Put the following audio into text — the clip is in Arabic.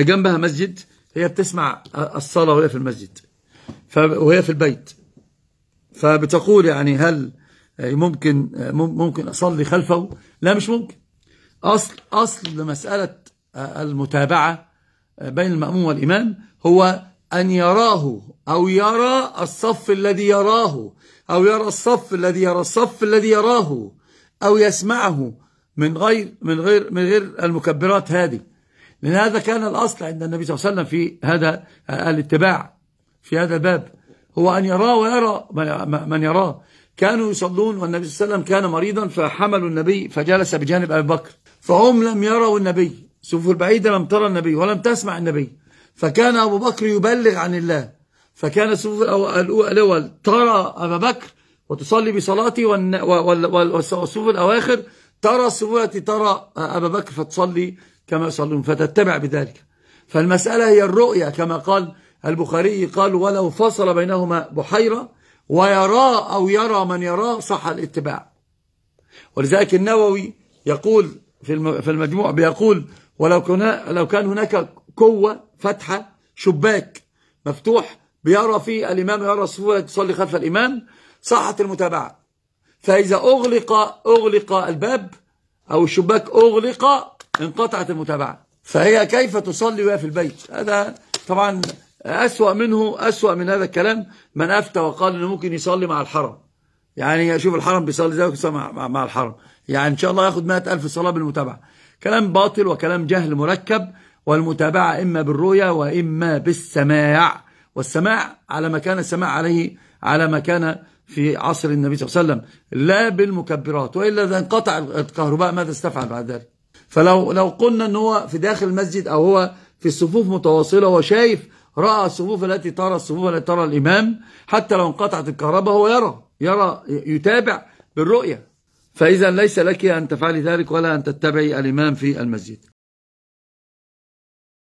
جنبها مسجد هي بتسمع الصلاة وهي في المسجد وهي في البيت فبتقول يعني هل ممكن ممكن أصلي خلفه لا مش ممكن أصل أصل مسألة المتابعة بين المأموم والإمام هو أن يراه أو يرى الصف الذي يراه أو يرى الصف الذي يرى الصف الذي يراه أو يسمعه من غير من غير من غير المكبرات هذه لأن هذا كان الأصل عند النبي صلى الله عليه وسلم في هذا الاتباع في هذا الباب هو أن يراه ويرى من يراه كانوا يصلون والنبي صلى الله عليه وسلم كان مريضا فحملوا النبي فجلس بجانب أبي بكر فهم لم يروا النبي سوف البعيدة لم ترى النبي ولم تسمع النبي فكان أبو بكر يبلغ عن الله فكان سوف الأول ترى أبا بكر وتصلي بصلاتي والصفوف الأواخر ترى صفاتي ترى أبا بكر فتصلي كما يصلون فتتبع بذلك فالمسألة هي الرؤية كما قال البخاري قال ولو فصل بينهما بحيرة ويرى أو يرى من يرى صح الاتباع ولذلك النووي يقول في المجموع بيقول ولو كان لو كان هناك قوة فتحة شباك مفتوح بيرى فيه الإمام يرى صفوه تصلي خلف الإمام صحت المتابعة فإذا أغلق أغلق الباب أو الشباك أغلق انقطعت المتابعة فهي كيف تصلي وهي في البيت هذا طبعا أسوأ منه أسوأ من هذا الكلام من أفتى وقال أنه ممكن يصلي مع الحرم يعني أشوف الحرم بيصلي زي ويصلي مع, مع الحرم يعني إن شاء الله ياخد 100000 صلاة بالمتابعة كلام باطل وكلام جهل مركب والمتابعة إما بالرؤية وإما بالسماع والسماع على ما كان السماع عليه على ما كان في عصر النبي صلى الله عليه وسلم لا بالمكبرات وإلا إذا انقطع الكهرباء ماذا استفعل بعد ذلك فلو لو قلنا ان هو في داخل المسجد أو هو في الصفوف متواصلة وشايف رأى الصفوف التي ترى الصفوف التي ترى الإمام حتى لو انقطعت الكهرباء هو يرى يرى يتابع بالرؤية فإذا ليس لك أن تفعلي ذلك ولا أن تتبعي الإمام في المسجد